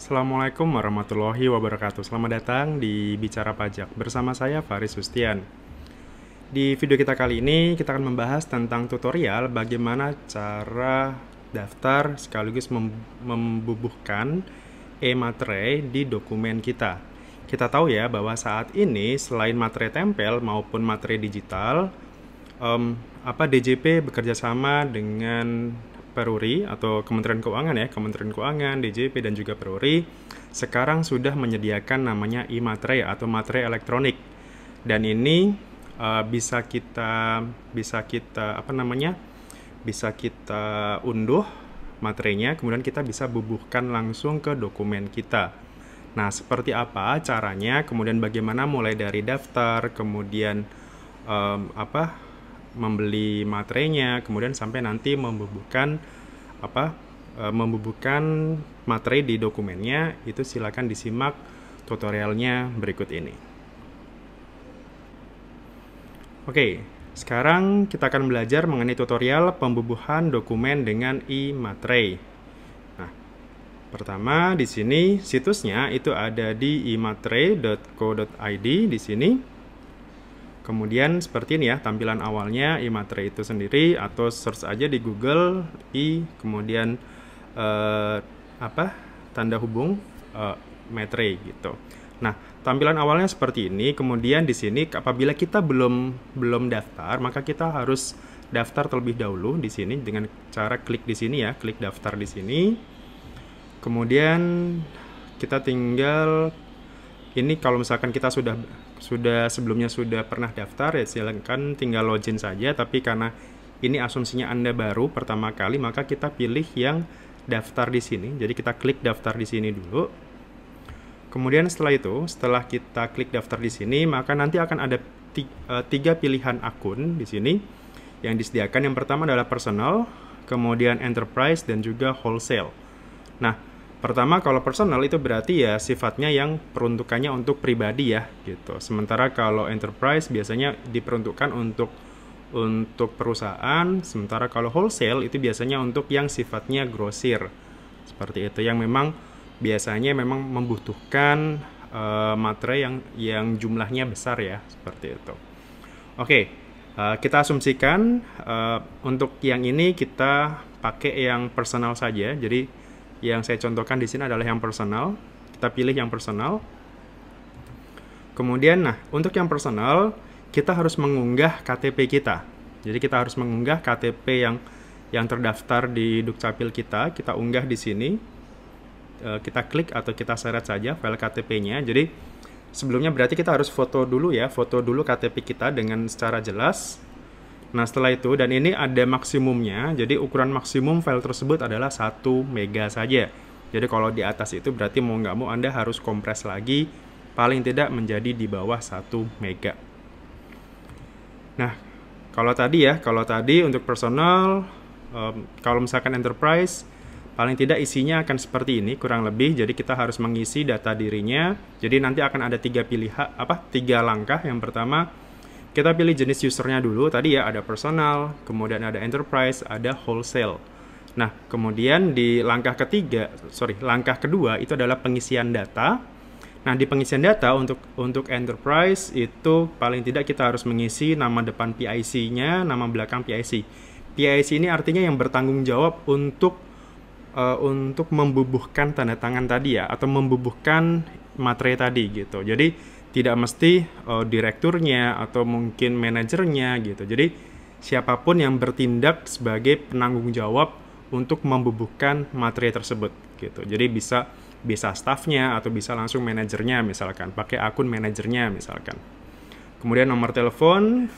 Assalamualaikum warahmatullahi wabarakatuh. Selamat datang di Bicara Pajak bersama saya Faris Sustian. Di video kita kali ini kita akan membahas tentang tutorial bagaimana cara daftar sekaligus membubuhkan e-materai di dokumen kita. Kita tahu ya bahwa saat ini selain materai tempel maupun materai digital, um, apa DJP bekerja sama dengan Peruri atau Kementerian Keuangan ya, Kementerian Keuangan, DJP dan juga Peruri sekarang sudah menyediakan namanya e-materai atau materai elektronik. Dan ini uh, bisa kita bisa kita apa namanya? bisa kita unduh materainya kemudian kita bisa bubuhkan langsung ke dokumen kita. Nah, seperti apa caranya? Kemudian bagaimana mulai dari daftar, kemudian um, apa membeli materainya, kemudian sampai nanti membubuhkan apa e, membubuhkan materi di dokumennya itu silakan disimak tutorialnya berikut ini. Oke, sekarang kita akan belajar mengenai tutorial pembubuhan dokumen dengan e-materai. Nah, pertama di sini situsnya itu ada di imaterai.co.id di sini. Kemudian seperti ini ya tampilan awalnya imatre itu sendiri atau search aja di Google i kemudian uh, apa tanda hubung uh, eh, metre gitu. Nah, tampilan awalnya seperti ini. Kemudian di sini apabila kita belum belum daftar, maka kita harus daftar terlebih dahulu di sini dengan cara klik di sini ya, klik daftar di sini. Kemudian kita tinggal ini kalau misalkan kita sudah sudah sebelumnya sudah pernah daftar ya silahkan tinggal login saja tapi karena ini asumsinya Anda baru pertama kali maka kita pilih yang daftar di sini. Jadi kita klik daftar di sini dulu. Kemudian setelah itu, setelah kita klik daftar di sini, maka nanti akan ada e, tiga pilihan akun di sini yang disediakan. Yang pertama adalah personal, kemudian enterprise dan juga wholesale. Nah, Pertama kalau personal itu berarti ya sifatnya yang peruntukannya untuk pribadi ya gitu. Sementara kalau enterprise biasanya diperuntukkan untuk untuk perusahaan, sementara kalau wholesale itu biasanya untuk yang sifatnya grosir. Seperti itu yang memang biasanya memang membutuhkan uh, materai yang yang jumlahnya besar ya, seperti itu. Oke. Okay. Uh, eh, kita asumsikan uh, untuk yang ini kita pakai yang personal saja. Jadi yang saya contohkan di sini adalah yang personal. Kita pilih yang personal. Kemudian, nah, untuk yang personal, kita harus mengunggah KTP kita. Jadi kita harus mengunggah KTP yang yang terdaftar di Dukcapil kita, kita unggah di sini. Eh, kita klik atau kita seret saja file KTP-nya. Jadi sebelumnya berarti kita harus foto dulu ya, foto dulu KTP kita dengan secara jelas Nah setelah itu dan ini ada maksimumnya, jadi ukuran maksimum file tersebut adalah 1 mega saja. Jadi kalau di atas itu berarti mau nggak mau Anda harus kompres lagi paling tidak menjadi di bawah 1 mega. Nah, kalau tadi ya, kalau tadi untuk personal, um, kalau misalkan enterprise, paling tidak isinya akan seperti ini kurang lebih. Jadi kita harus mengisi data dirinya. Jadi nanti akan ada tiga pilihan apa tiga langkah. Yang pertama kita pilih jenis usernya dulu. Tadi ya ada personal, kemudian ada enterprise, ada wholesale. Nah, kemudian di langkah ketiga, sorry, langkah kedua itu adalah pengisian data. Nah, di pengisian data untuk untuk enterprise itu paling tidak kita harus mengisi nama depan PIC-nya, nama belakang PIC. PIC ini artinya yang bertanggung jawab untuk uh, untuk membubuhkan tanda tangan tadi ya atau membubuhkan materai tadi gitu. Jadi tidak mesti uh, direkturnya atau mungkin manajernya gitu. Jadi siapapun yang bertindak sebagai penanggung jawab untuk membubuhkan materi tersebut gitu. Jadi bisa bisa staffnya atau bisa langsung manajernya misalkan pakai akun manajernya misalkan. Kemudian nomor telepon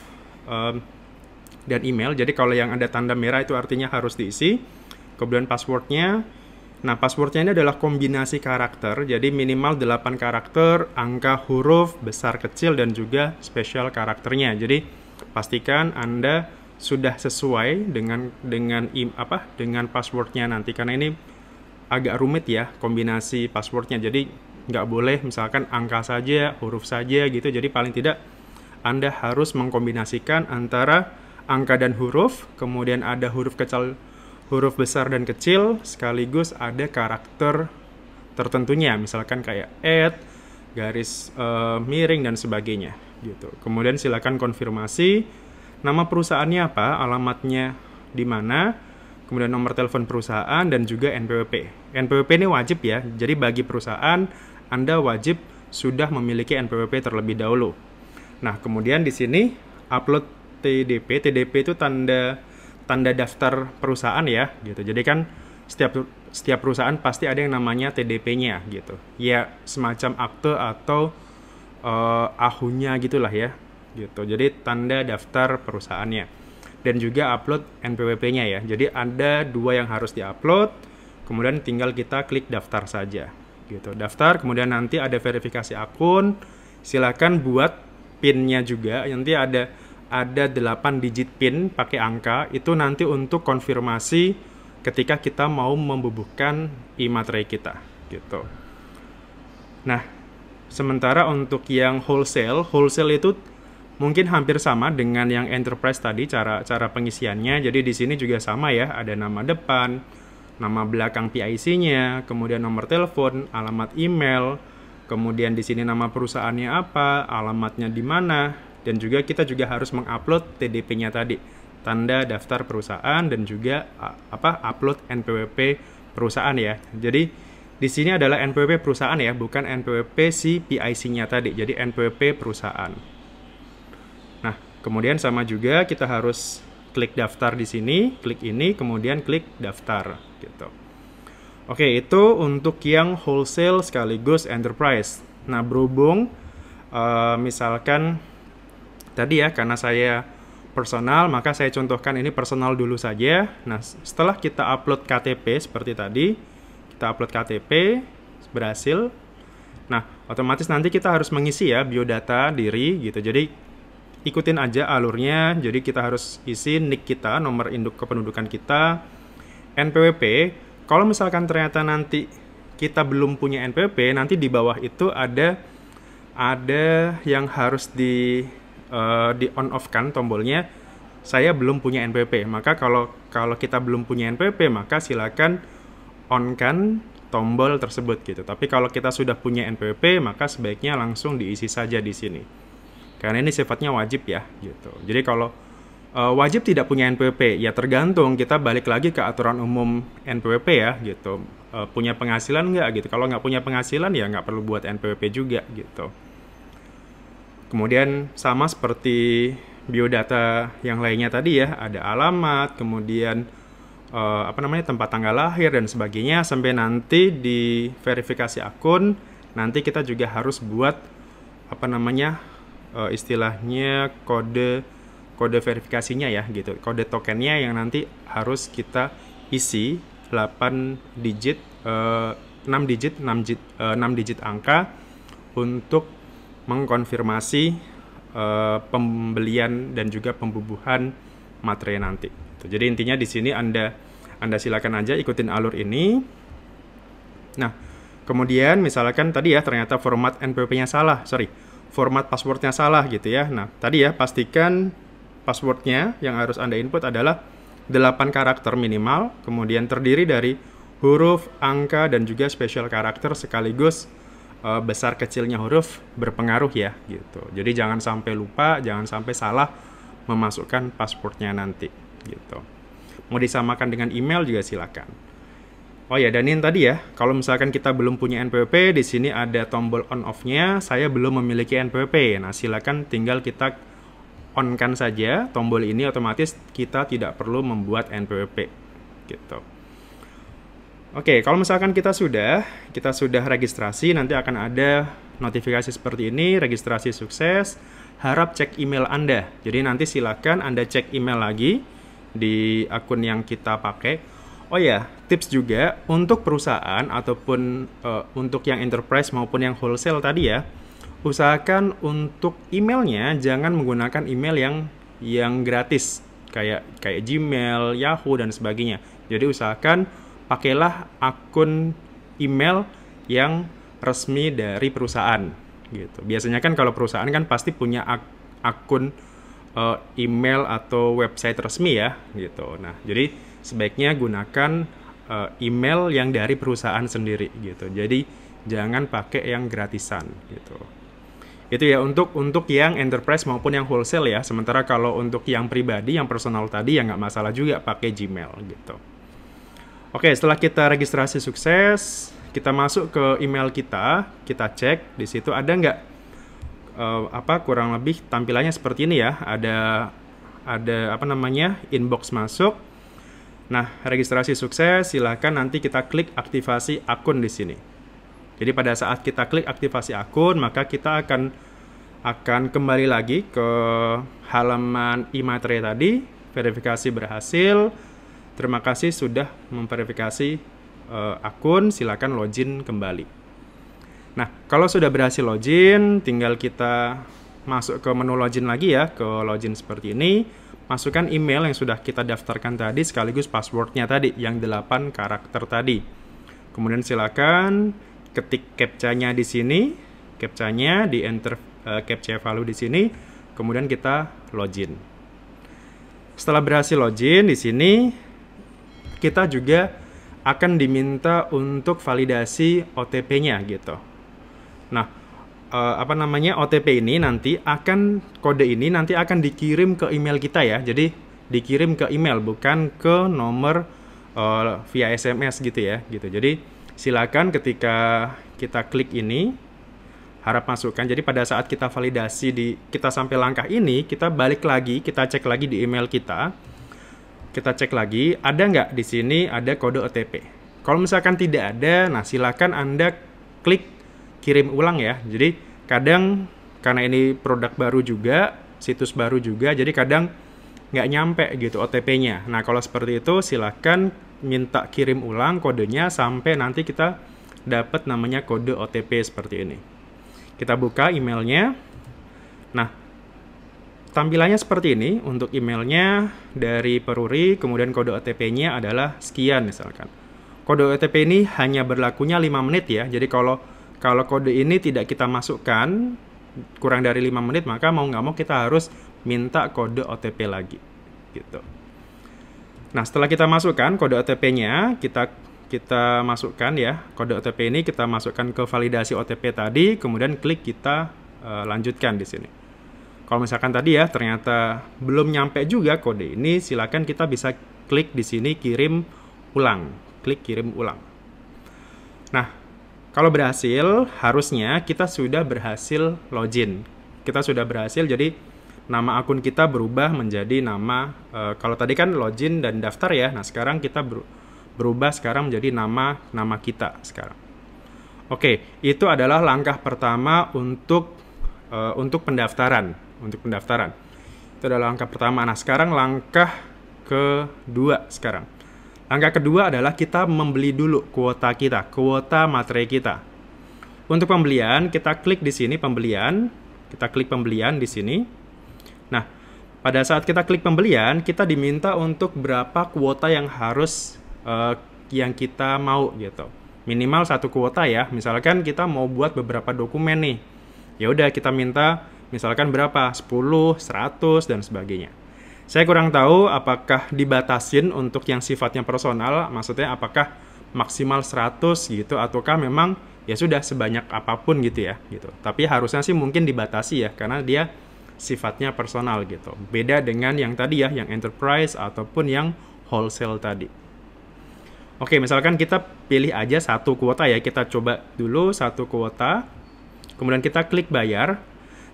um, dan email. Jadi kalau yang ada tanda merah itu artinya harus diisi. Kemudian passwordnya Nah, passwordnya ini adalah kombinasi karakter, jadi minimal 8 karakter, angka huruf, besar kecil, dan juga special karakternya. Jadi, pastikan Anda sudah sesuai dengan dengan apa dengan passwordnya nanti karena ini agak rumit ya kombinasi passwordnya jadi nggak boleh misalkan angka saja huruf saja gitu jadi paling tidak anda harus mengkombinasikan antara angka dan huruf kemudian ada huruf kecil huruf besar dan kecil sekaligus ada karakter tertentunya misalkan kayak at garis uh, miring dan sebagainya gitu kemudian silakan konfirmasi nama perusahaannya apa alamatnya di mana kemudian nomor telepon perusahaan dan juga NPWP NPWP ini wajib ya jadi bagi perusahaan anda wajib sudah memiliki NPWP terlebih dahulu nah kemudian di sini upload TDP TDP itu tanda tanda daftar perusahaan ya gitu. Jadi kan setiap setiap perusahaan pasti ada yang namanya TDP-nya gitu. Ya semacam akte atau uh, ahunya gitulah ya gitu. Jadi tanda daftar perusahaannya dan juga upload NPWP-nya ya. Jadi ada dua yang harus diupload, kemudian tinggal kita klik daftar saja gitu. Daftar, kemudian nanti ada verifikasi akun. Silakan buat PIN-nya juga. Nanti ada ada 8 digit pin pakai angka itu nanti untuk konfirmasi ketika kita mau membubuhkan e-materai kita gitu. Nah, sementara untuk yang wholesale, wholesale itu mungkin hampir sama dengan yang enterprise tadi cara cara pengisiannya. Jadi di sini juga sama ya, ada nama depan, nama belakang PIC-nya, kemudian nomor telepon, alamat email, kemudian di sini nama perusahaannya apa, alamatnya di mana, dan juga kita juga harus mengupload TDP-nya tadi tanda daftar perusahaan dan juga apa upload NPWP perusahaan ya. Jadi di sini adalah NPWP perusahaan ya, bukan NPWP si PIC-nya tadi. Jadi NPWP perusahaan. Nah, kemudian sama juga kita harus klik daftar di sini, klik ini, kemudian klik daftar gitu. Oke, itu untuk yang wholesale sekaligus enterprise. Nah, berhubung uh, misalkan Tadi ya, karena saya personal, maka saya contohkan ini personal dulu saja. Nah, setelah kita upload KTP seperti tadi, kita upload KTP, berhasil. Nah, otomatis nanti kita harus mengisi ya biodata diri gitu. Jadi ikutin aja alurnya. Jadi kita harus isi nik kita, nomor induk kependudukan kita, NPWP. Kalau misalkan ternyata nanti kita belum punya NPWP, nanti di bawah itu ada ada yang harus di uh, di on off kan tombolnya saya belum punya NPP maka kalau kalau kita belum punya NPP maka silakan on kan tombol tersebut gitu tapi kalau kita sudah punya NPP maka sebaiknya langsung diisi saja di sini karena ini sifatnya wajib ya gitu jadi kalau uh, wajib tidak punya NPP ya tergantung kita balik lagi ke aturan umum NPP ya gitu uh, punya penghasilan nggak gitu kalau nggak punya penghasilan ya nggak perlu buat NPP juga gitu Kemudian sama seperti biodata yang lainnya tadi ya, ada alamat, kemudian eh, apa namanya tempat tanggal lahir dan sebagainya sampai nanti di verifikasi akun nanti kita juga harus buat apa namanya eh, istilahnya kode kode verifikasinya ya gitu. Kode tokennya yang nanti harus kita isi 8 digit eh, 6 digit 6 digit, eh, 6 digit angka untuk mengkonfirmasi uh, pembelian dan juga pembubuhan materai nanti. Gitu. Jadi intinya di sini Anda Anda silakan aja ikutin alur ini. Nah, kemudian misalkan tadi ya ternyata format NPWP-nya salah, sorry, format passwordnya salah gitu ya. Nah, tadi ya pastikan passwordnya yang harus Anda input adalah 8 karakter minimal, kemudian terdiri dari huruf, angka, dan juga special karakter sekaligus uh, besar kecilnya huruf berpengaruh ya gitu. Jadi jangan sampai lupa, jangan sampai salah memasukkan passwordnya nanti gitu. Mau disamakan dengan email juga silakan. Oh ya, danin tadi ya, kalau misalkan kita belum punya NPWP, di sini ada tombol on off-nya, saya belum memiliki NPWP. Nah, silakan tinggal kita on-kan saja tombol ini otomatis kita tidak perlu membuat NPWP gitu. Oke, okay, kalau misalkan kita sudah, kita sudah registrasi, nanti akan ada notifikasi seperti ini, registrasi sukses, harap cek email Anda. Jadi nanti silakan Anda cek email lagi di akun yang kita pakai. Oh ya, tips juga untuk perusahaan ataupun uh, untuk yang enterprise maupun yang wholesale tadi ya, usahakan untuk emailnya jangan menggunakan email yang yang gratis kayak kayak Gmail, Yahoo dan sebagainya. Jadi usahakan pakailah akun email yang resmi dari perusahaan gitu. Biasanya kan kalau perusahaan kan pasti punya ak akun uh, email atau website resmi ya gitu. Nah, jadi sebaiknya gunakan uh, email yang dari perusahaan sendiri gitu. Jadi jangan pakai yang gratisan gitu. Itu ya untuk untuk yang enterprise maupun yang wholesale ya. Sementara kalau untuk yang pribadi, yang personal tadi ya nggak masalah juga pakai Gmail gitu. Oke, setelah kita registrasi sukses, kita masuk ke email kita, kita cek di situ ada nggak uh, apa kurang lebih tampilannya seperti ini ya. Ada ada apa namanya inbox masuk. Nah, registrasi sukses, silahkan nanti kita klik aktivasi akun di sini. Jadi pada saat kita klik aktivasi akun, maka kita akan akan kembali lagi ke halaman e materi tadi, verifikasi berhasil, Terima kasih sudah memverifikasi uh, akun, silakan login kembali. Nah, kalau sudah berhasil login, tinggal kita masuk ke menu login lagi ya, ke login seperti ini. Masukkan email yang sudah kita daftarkan tadi sekaligus passwordnya tadi, yang 8 karakter tadi. Kemudian silakan ketik captcha-nya di sini, captcha-nya di enter uh, captcha value di sini, kemudian kita login. Setelah berhasil login di sini, kita juga akan diminta untuk validasi OTP-nya gitu. Nah, eh, apa namanya OTP ini nanti akan kode ini nanti akan dikirim ke email kita ya. Jadi dikirim ke email bukan ke nomor eh, via SMS gitu ya gitu. Jadi silakan ketika kita klik ini harap masukkan. Jadi pada saat kita validasi di kita sampai langkah ini, kita balik lagi, kita cek lagi di email kita kita cek lagi, ada nggak di sini ada kode OTP. Kalau misalkan tidak ada, nah silakan Anda klik kirim ulang ya. Jadi kadang karena ini produk baru juga, situs baru juga, jadi kadang nggak nyampe gitu OTP-nya. Nah kalau seperti itu silakan minta kirim ulang kodenya sampai nanti kita dapat namanya kode OTP seperti ini. Kita buka emailnya. Nah, Tampilannya seperti ini untuk emailnya dari peruri, kemudian kode OTP-nya adalah sekian misalkan. Kode OTP ini hanya berlakunya 5 menit ya, jadi kalau kalau kode ini tidak kita masukkan kurang dari 5 menit maka mau nggak mau kita harus minta kode OTP lagi gitu. Nah setelah kita masukkan kode OTP-nya kita kita masukkan ya kode OTP ini kita masukkan ke validasi OTP tadi kemudian klik kita uh, lanjutkan di sini. Kalau misalkan tadi ya ternyata belum nyampe juga kode ini, silakan kita bisa klik di sini kirim ulang. Klik kirim ulang. Nah, kalau berhasil harusnya kita sudah berhasil login. Kita sudah berhasil jadi nama akun kita berubah menjadi nama e, kalau tadi kan login dan daftar ya. Nah, sekarang kita berubah sekarang menjadi nama nama kita sekarang. Oke, itu adalah langkah pertama untuk eh, untuk pendaftaran untuk pendaftaran. Itu adalah langkah pertama. Nah, sekarang langkah kedua sekarang. Langkah kedua adalah kita membeli dulu kuota kita, kuota materai kita. Untuk pembelian, kita klik di sini pembelian, kita klik pembelian di sini. Nah, pada saat kita klik pembelian, kita diminta untuk berapa kuota yang harus uh, yang kita mau gitu. Minimal satu kuota ya. Misalkan kita mau buat beberapa dokumen nih. Ya udah kita minta Misalkan berapa? 10, 100, dan sebagainya. Saya kurang tahu apakah dibatasin untuk yang sifatnya personal, maksudnya apakah maksimal 100 gitu, ataukah memang ya sudah sebanyak apapun gitu ya gitu. Tapi harusnya sih mungkin dibatasi ya, karena dia sifatnya personal gitu. Beda dengan yang tadi ya, yang enterprise ataupun yang wholesale tadi. Oke, misalkan kita pilih aja satu kuota ya, kita coba dulu satu kuota, kemudian kita klik bayar,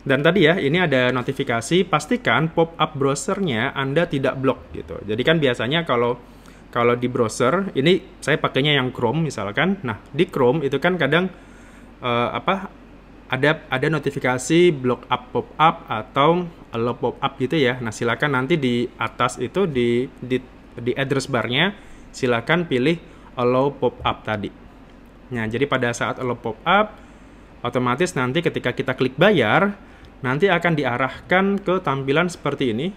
dan tadi ya, ini ada notifikasi, pastikan pop-up browsernya Anda tidak blok gitu. Jadi kan biasanya kalau kalau di browser, ini saya pakainya yang Chrome misalkan. Nah, di Chrome itu kan kadang uh, apa ada ada notifikasi block up pop up atau allow pop up gitu ya. Nah, silakan nanti di atas itu di di di address barnya silakan pilih allow pop up tadi. Nah, jadi pada saat allow pop up otomatis nanti ketika kita klik bayar nanti akan diarahkan ke tampilan seperti ini,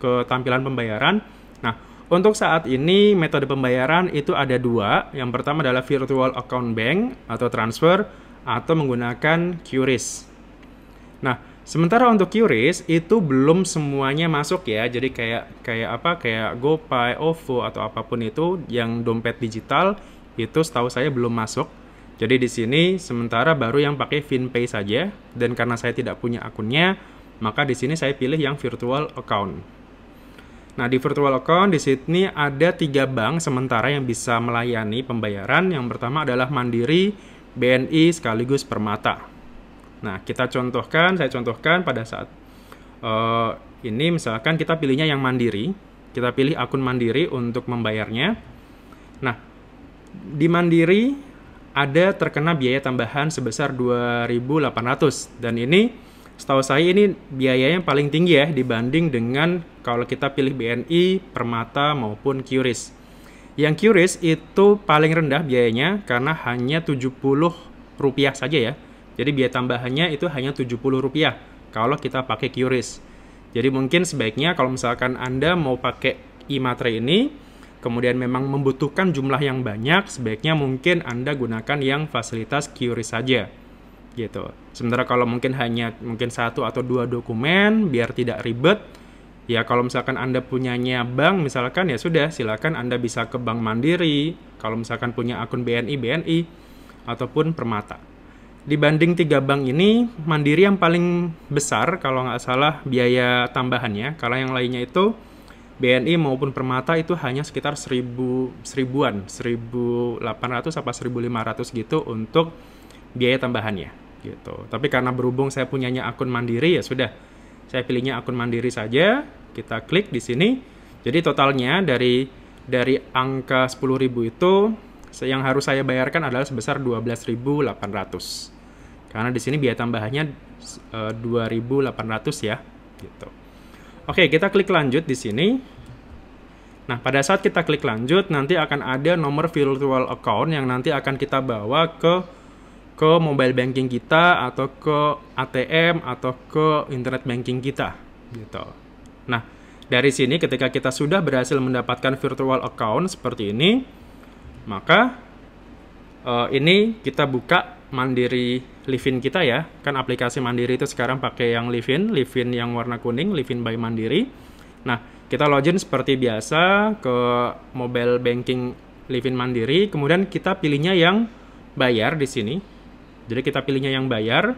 ke tampilan pembayaran. Nah, untuk saat ini metode pembayaran itu ada dua. Yang pertama adalah virtual account bank atau transfer atau menggunakan QRIS. Nah, sementara untuk QRIS itu belum semuanya masuk ya. Jadi kayak kayak apa? Kayak GoPay, OVO atau apapun itu yang dompet digital itu setahu saya belum masuk. Jadi di sini sementara baru yang pakai FinPay saja dan karena saya tidak punya akunnya, maka di sini saya pilih yang virtual account. Nah, di virtual account di sini ada tiga bank sementara yang bisa melayani pembayaran. Yang pertama adalah Mandiri, BNI sekaligus Permata. Nah, kita contohkan, saya contohkan pada saat uh, ini misalkan kita pilihnya yang Mandiri. Kita pilih akun Mandiri untuk membayarnya. Nah, di Mandiri ada terkena biaya tambahan sebesar 2.800 dan ini setahu saya ini biayanya yang paling tinggi ya dibanding dengan kalau kita pilih BNI, Permata maupun Qris. Yang Qris itu paling rendah biayanya karena hanya 70 rupiah saja ya. Jadi biaya tambahannya itu hanya 70 rupiah kalau kita pakai Qris. Jadi mungkin sebaiknya kalau misalkan Anda mau pakai e ini, kemudian memang membutuhkan jumlah yang banyak, sebaiknya mungkin Anda gunakan yang fasilitas QRIS saja. Gitu. Sementara kalau mungkin hanya mungkin satu atau dua dokumen biar tidak ribet, ya kalau misalkan Anda punyanya bank misalkan ya sudah silakan Anda bisa ke Bank Mandiri, kalau misalkan punya akun BNI BNI ataupun Permata. Dibanding tiga bank ini, Mandiri yang paling besar kalau nggak salah biaya tambahannya, kalau yang lainnya itu BNI maupun Permata itu hanya sekitar seribu seribuan, 1800 apa 1500 gitu untuk biaya tambahannya gitu. Tapi karena berhubung saya punyanya akun Mandiri ya sudah saya pilihnya akun Mandiri saja, kita klik di sini. Jadi totalnya dari dari angka 10.000 itu yang harus saya bayarkan adalah sebesar 12.800. Karena di sini biaya tambahannya eh, delapan 2.800 ya gitu. Oke, kita klik lanjut di sini. Nah, pada saat kita klik lanjut, nanti akan ada nomor virtual account yang nanti akan kita bawa ke ke mobile banking kita atau ke ATM atau ke internet banking kita gitu. Nah, dari sini ketika kita sudah berhasil mendapatkan virtual account seperti ini, maka uh, ini kita buka Mandiri Livin kita ya. Kan aplikasi Mandiri itu sekarang pakai yang Livin, Livin yang warna kuning, Livin by Mandiri. Nah, kita login seperti biasa ke mobile banking Livin Mandiri, kemudian kita pilihnya yang bayar di sini. Jadi kita pilihnya yang bayar.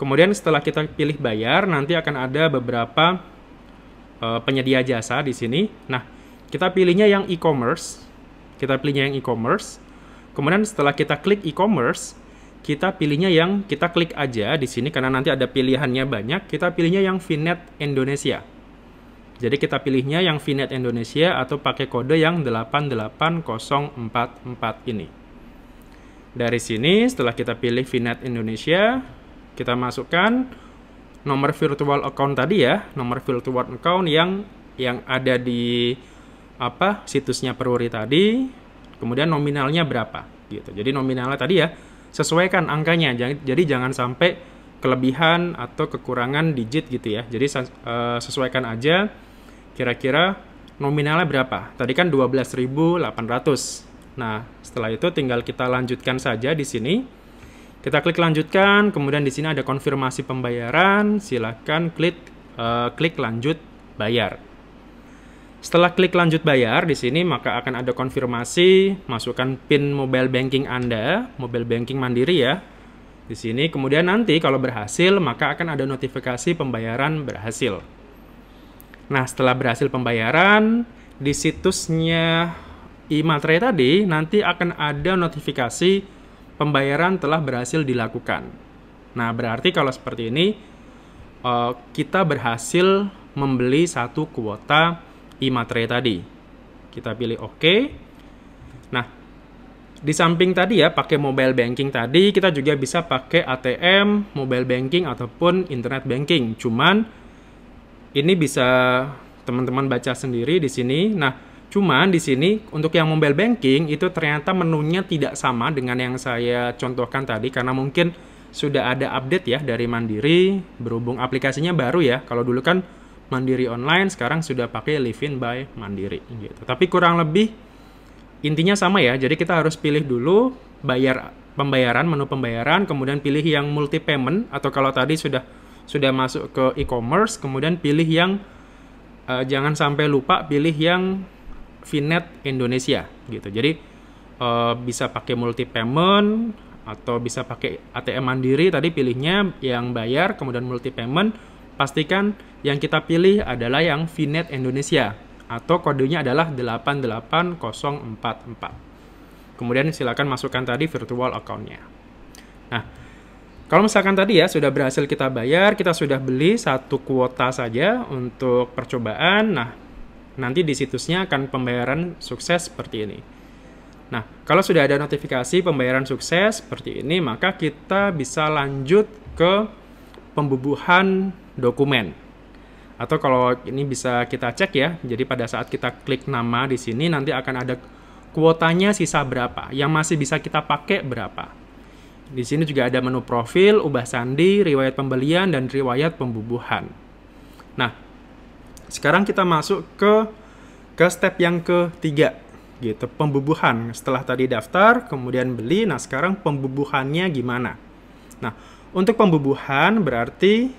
Kemudian setelah kita pilih bayar, nanti akan ada beberapa uh, penyedia jasa di sini. Nah, kita pilihnya yang e-commerce. Kita pilihnya yang e-commerce. Kemudian setelah kita klik e-commerce, kita pilihnya yang kita klik aja di sini karena nanti ada pilihannya banyak. Kita pilihnya yang Vinet Indonesia. Jadi kita pilihnya yang Vinet Indonesia atau pakai kode yang 88044 ini. Dari sini setelah kita pilih Vinet Indonesia, kita masukkan nomor virtual account tadi ya, nomor virtual account yang yang ada di apa situsnya Peruri tadi, Kemudian nominalnya berapa gitu. Jadi nominalnya tadi ya sesuaikan angkanya. Jadi jangan sampai kelebihan atau kekurangan digit gitu ya. Jadi eh, sesuaikan aja kira-kira nominalnya berapa. Tadi kan 12.800. Nah, setelah itu tinggal kita lanjutkan saja di sini. Kita klik lanjutkan, kemudian di sini ada konfirmasi pembayaran, silakan klik uh, klik lanjut bayar. Setelah klik lanjut bayar di sini maka akan ada konfirmasi masukkan PIN mobile banking Anda, mobile banking Mandiri ya. Di sini kemudian nanti kalau berhasil maka akan ada notifikasi pembayaran berhasil. Nah, setelah berhasil pembayaran di situsnya e-materai tadi nanti akan ada notifikasi pembayaran telah berhasil dilakukan. Nah, berarti kalau seperti ini eh, kita berhasil membeli satu kuota materi tadi. Kita pilih OK. Nah, di samping tadi ya, pakai mobile banking tadi, kita juga bisa pakai ATM, mobile banking, ataupun internet banking. Cuman, ini bisa teman-teman baca sendiri di sini. Nah, cuman di sini untuk yang mobile banking itu ternyata menunya tidak sama dengan yang saya contohkan tadi karena mungkin sudah ada update ya dari Mandiri berhubung aplikasinya baru ya. Kalau dulu kan Mandiri Online, sekarang sudah pakai Livin by Mandiri gitu. Tapi kurang lebih intinya sama ya. Jadi kita harus pilih dulu bayar pembayaran, menu pembayaran, kemudian pilih yang multi payment atau kalau tadi sudah sudah masuk ke e-commerce, kemudian pilih yang uh, jangan sampai lupa pilih yang Vinet Indonesia gitu. Jadi uh, bisa pakai multi payment atau bisa pakai ATM mandiri tadi pilihnya yang bayar kemudian multi payment Pastikan yang kita pilih adalah yang VNet Indonesia atau kodenya adalah 88044. Kemudian silakan masukkan tadi virtual account-nya. Nah, kalau misalkan tadi ya sudah berhasil kita bayar, kita sudah beli satu kuota saja untuk percobaan. Nah, nanti di situsnya akan pembayaran sukses seperti ini. Nah, kalau sudah ada notifikasi pembayaran sukses seperti ini, maka kita bisa lanjut ke pembubuhan dokumen. Atau kalau ini bisa kita cek ya, jadi pada saat kita klik nama di sini nanti akan ada kuotanya sisa berapa, yang masih bisa kita pakai berapa. Di sini juga ada menu profil, ubah sandi, riwayat pembelian, dan riwayat pembubuhan. Nah, sekarang kita masuk ke ke step yang ketiga, gitu pembubuhan setelah tadi daftar kemudian beli nah sekarang pembubuhannya gimana nah untuk pembubuhan berarti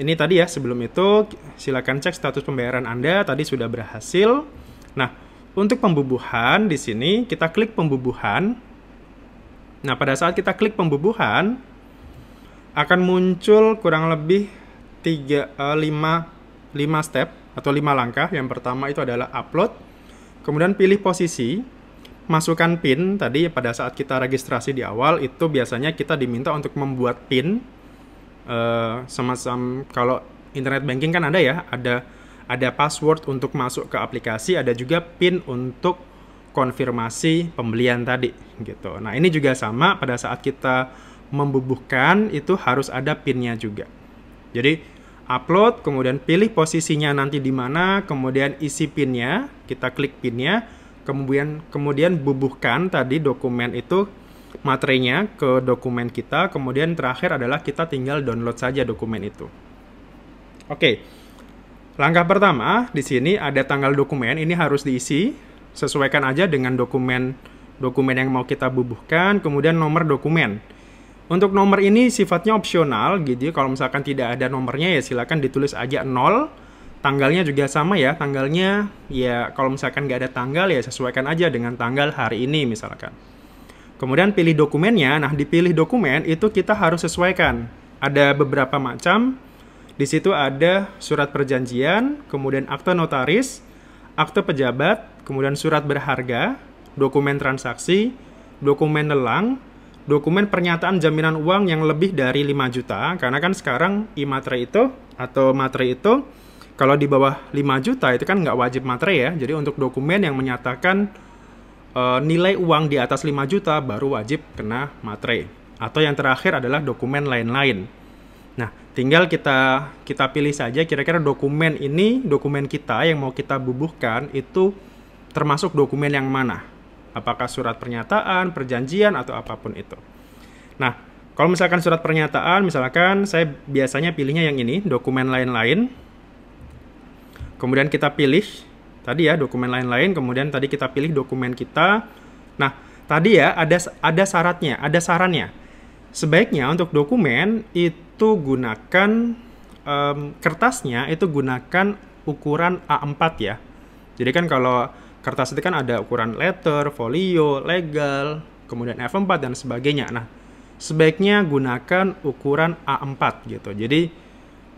ini tadi ya sebelum itu silakan cek status pembayaran Anda tadi sudah berhasil. Nah, untuk pembubuhan di sini kita klik pembubuhan. Nah, pada saat kita klik pembubuhan akan muncul kurang lebih 3 5 5 step atau 5 langkah. Yang pertama itu adalah upload. Kemudian pilih posisi, masukkan PIN. Tadi pada saat kita registrasi di awal itu biasanya kita diminta untuk membuat PIN uh, semacam kalau internet banking kan ada ya, ada ada password untuk masuk ke aplikasi, ada juga pin untuk konfirmasi pembelian tadi gitu. Nah, ini juga sama pada saat kita membubuhkan itu harus ada pinnya juga. Jadi upload, kemudian pilih posisinya nanti di mana, kemudian isi pinnya, kita klik pinnya, kemudian kemudian bubuhkan tadi dokumen itu materinya ke dokumen kita, kemudian terakhir adalah kita tinggal download saja dokumen itu. Oke, langkah pertama di sini ada tanggal dokumen, ini harus diisi, sesuaikan aja dengan dokumen dokumen yang mau kita bubuhkan, kemudian nomor dokumen. Untuk nomor ini sifatnya opsional jadi gitu ya, kalau misalkan tidak ada nomornya ya silakan ditulis aja 0, tanggalnya juga sama ya tanggalnya ya kalau misalkan nggak ada tanggal ya sesuaikan aja dengan tanggal hari ini misalkan Kemudian pilih dokumennya. Nah, dipilih dokumen itu kita harus sesuaikan. Ada beberapa macam. Di situ ada surat perjanjian, kemudian akte notaris, akte pejabat, kemudian surat berharga, dokumen transaksi, dokumen lelang, dokumen pernyataan jaminan uang yang lebih dari 5 juta. Karena kan sekarang e itu atau materi itu kalau di bawah 5 juta itu kan nggak wajib materi ya. Jadi untuk dokumen yang menyatakan e, nilai uang di atas 5 juta baru wajib kena matre. Atau yang terakhir adalah dokumen lain-lain. Nah, tinggal kita kita pilih saja kira-kira dokumen ini, dokumen kita yang mau kita bubuhkan itu termasuk dokumen yang mana? Apakah surat pernyataan, perjanjian atau apapun itu. Nah, kalau misalkan surat pernyataan, misalkan saya biasanya pilihnya yang ini, dokumen lain-lain. Kemudian kita pilih tadi ya dokumen lain-lain kemudian tadi kita pilih dokumen kita nah tadi ya ada ada syaratnya ada sarannya sebaiknya untuk dokumen itu gunakan um, kertasnya itu gunakan ukuran A4 ya jadi kan kalau kertas itu kan ada ukuran letter folio legal kemudian F4 dan sebagainya nah sebaiknya gunakan ukuran A4 gitu jadi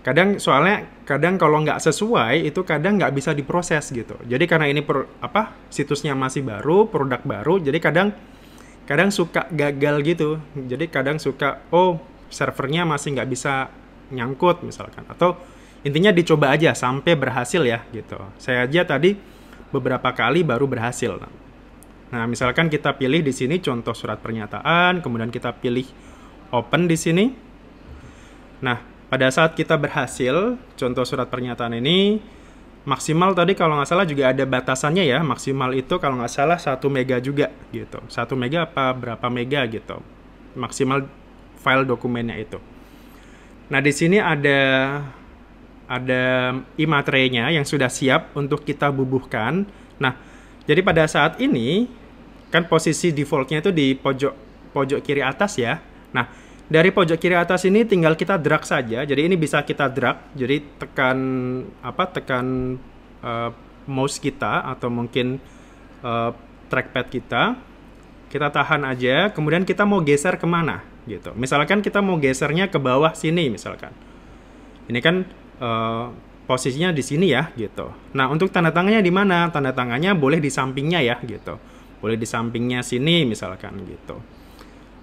kadang soalnya kadang kalau nggak sesuai itu kadang nggak bisa diproses gitu jadi karena ini per, apa situsnya masih baru produk baru jadi kadang kadang suka gagal gitu jadi kadang suka oh servernya masih nggak bisa nyangkut misalkan atau intinya dicoba aja sampai berhasil ya gitu saya aja tadi beberapa kali baru berhasil nah misalkan kita pilih di sini contoh surat pernyataan kemudian kita pilih open di sini nah pada saat kita berhasil contoh surat pernyataan ini maksimal tadi kalau nggak salah juga ada batasannya ya maksimal itu kalau nggak salah 1 mega juga gitu 1 mega apa berapa mega gitu maksimal file dokumennya itu nah di sini ada ada imaterainya yang sudah siap untuk kita bubuhkan nah jadi pada saat ini kan posisi defaultnya itu di pojok pojok kiri atas ya nah dari pojok kiri atas ini tinggal kita drag saja. Jadi ini bisa kita drag. Jadi tekan apa? Tekan uh, mouse kita atau mungkin uh, trackpad kita. Kita tahan aja. Kemudian kita mau geser kemana gitu. Misalkan kita mau gesernya ke bawah sini misalkan. Ini kan uh, posisinya di sini ya gitu. Nah untuk tanda tangannya di mana? Tanda tangannya boleh di sampingnya ya gitu. Boleh di sampingnya sini misalkan gitu.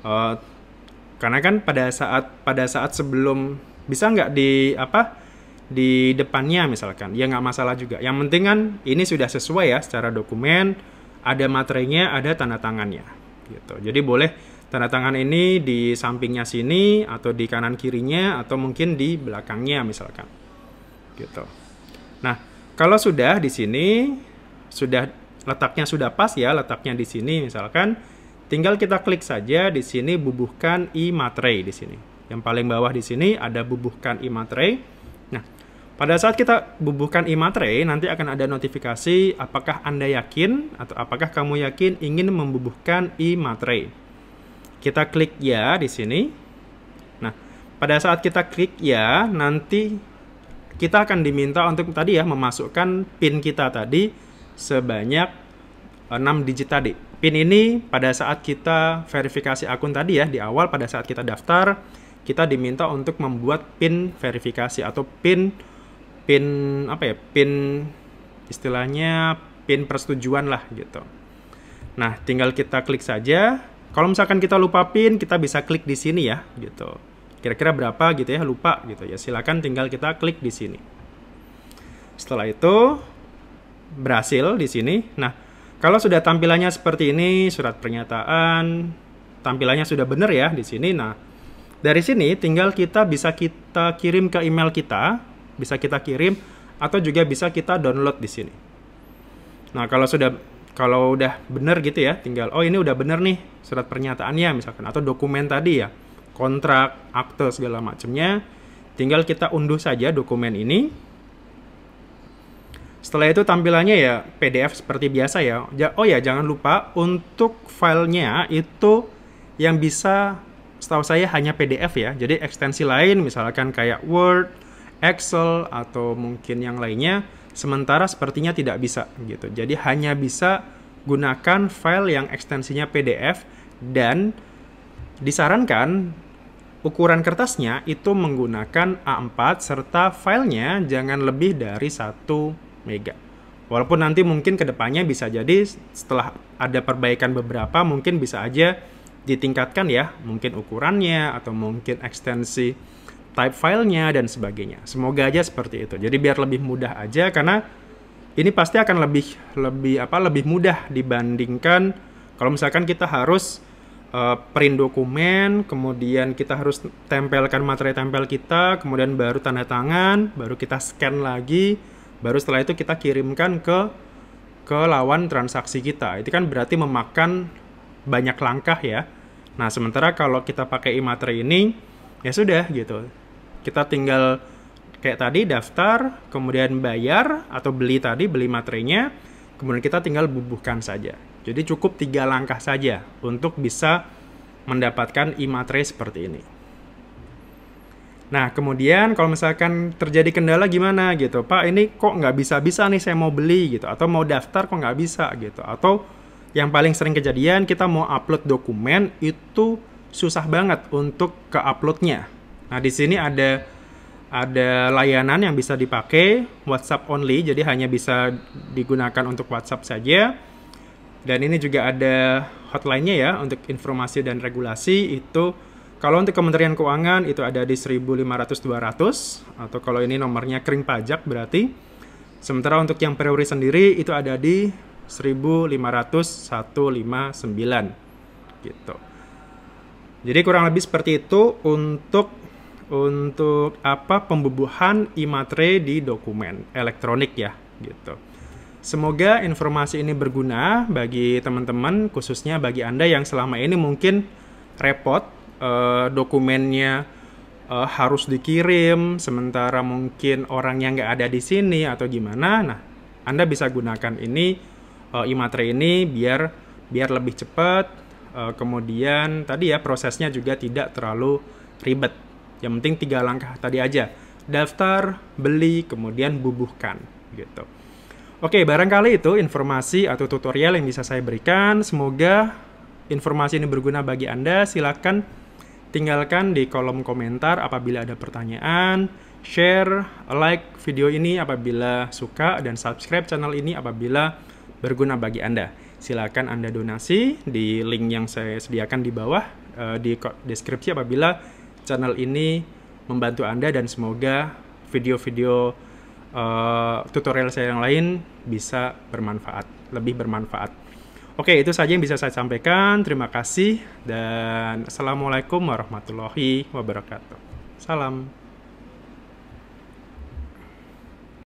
Uh, karena kan pada saat pada saat sebelum bisa nggak di apa di depannya misalkan ya nggak masalah juga yang penting kan ini sudah sesuai ya secara dokumen ada materinya ada tanda tangannya gitu jadi boleh tanda tangan ini di sampingnya sini atau di kanan kirinya atau mungkin di belakangnya misalkan gitu nah kalau sudah di sini sudah letaknya sudah pas ya letaknya di sini misalkan Tinggal kita klik saja di sini bubuhkan e-materai di sini. Yang paling bawah di sini ada bubuhkan e-materai. Nah, pada saat kita bubuhkan e-materai nanti akan ada notifikasi apakah Anda yakin atau apakah kamu yakin ingin membubuhkan e-materai. Kita klik ya di sini. Nah, pada saat kita klik ya nanti kita akan diminta untuk tadi ya memasukkan PIN kita tadi sebanyak 6 digit tadi PIN ini pada saat kita verifikasi akun tadi ya, di awal pada saat kita daftar, kita diminta untuk membuat PIN verifikasi atau PIN PIN apa ya? PIN istilahnya PIN persetujuan lah gitu. Nah, tinggal kita klik saja. Kalau misalkan kita lupa PIN, kita bisa klik di sini ya gitu. Kira-kira berapa gitu ya, lupa gitu ya. Silahkan tinggal kita klik di sini. Setelah itu berhasil di sini. Nah, kalau sudah tampilannya seperti ini, surat pernyataan, tampilannya sudah benar ya di sini. Nah, dari sini tinggal kita bisa kita kirim ke email kita, bisa kita kirim atau juga bisa kita download di sini. Nah, kalau sudah kalau udah benar gitu ya, tinggal oh ini udah benar nih surat pernyataannya misalkan atau dokumen tadi ya, kontrak, akte segala macamnya. Tinggal kita unduh saja dokumen ini, setelah itu tampilannya ya PDF seperti biasa ya. Oh ya jangan lupa untuk filenya itu yang bisa setahu saya hanya PDF ya. Jadi ekstensi lain misalkan kayak Word, Excel atau mungkin yang lainnya sementara sepertinya tidak bisa gitu. Jadi hanya bisa gunakan file yang ekstensinya PDF dan disarankan ukuran kertasnya itu menggunakan A4 serta filenya jangan lebih dari satu mega. Walaupun nanti mungkin kedepannya bisa jadi setelah ada perbaikan beberapa mungkin bisa aja ditingkatkan ya, mungkin ukurannya atau mungkin ekstensi type filenya dan sebagainya. Semoga aja seperti itu. Jadi biar lebih mudah aja karena ini pasti akan lebih lebih apa lebih mudah dibandingkan kalau misalkan kita harus uh, print dokumen, kemudian kita harus tempelkan materai tempel kita, kemudian baru tanda tangan, baru kita scan lagi baru setelah itu kita kirimkan ke ke lawan transaksi kita itu kan berarti memakan banyak langkah ya nah sementara kalau kita pakai e imaterai ini ya sudah gitu kita tinggal kayak tadi daftar kemudian bayar atau beli tadi beli materinya kemudian kita tinggal bubuhkan saja jadi cukup tiga langkah saja untuk bisa mendapatkan e imaterai seperti ini. Nah, kemudian kalau misalkan terjadi kendala gimana gitu, Pak ini kok nggak bisa-bisa nih saya mau beli gitu, atau mau daftar kok nggak bisa gitu, atau yang paling sering kejadian kita mau upload dokumen itu susah banget untuk ke uploadnya. Nah, di sini ada ada layanan yang bisa dipakai WhatsApp only, jadi hanya bisa digunakan untuk WhatsApp saja. Dan ini juga ada hotline-nya ya untuk informasi dan regulasi itu kalau untuk Kementerian Keuangan itu ada di 1.500-200 atau kalau ini nomornya kering pajak berarti. Sementara untuk yang priori sendiri itu ada di 1.500-159 gitu. Jadi kurang lebih seperti itu untuk untuk apa pembubuhan imatre di dokumen elektronik ya gitu. Semoga informasi ini berguna bagi teman-teman khususnya bagi Anda yang selama ini mungkin repot uh, dokumennya uh, harus dikirim, sementara mungkin orang yang nggak ada di sini atau gimana. Nah, Anda bisa gunakan ini uh, imatre ini biar biar lebih cepat. Uh, kemudian tadi ya prosesnya juga tidak terlalu ribet. Yang penting tiga langkah tadi aja. Daftar, beli, kemudian bubuhkan gitu. Oke, barangkali itu informasi atau tutorial yang bisa saya berikan. Semoga informasi ini berguna bagi Anda. Silakan Tinggalkan di kolom komentar apabila ada pertanyaan, share, like video ini apabila suka, dan subscribe channel ini apabila berguna bagi Anda. Silakan Anda donasi di link yang saya sediakan di bawah, eh, di deskripsi apabila channel ini membantu Anda dan semoga video-video eh, tutorial saya yang lain bisa bermanfaat, lebih bermanfaat. Oke, itu saja yang bisa saya sampaikan. Terima kasih dan assalamualaikum warahmatullahi wabarakatuh. Salam.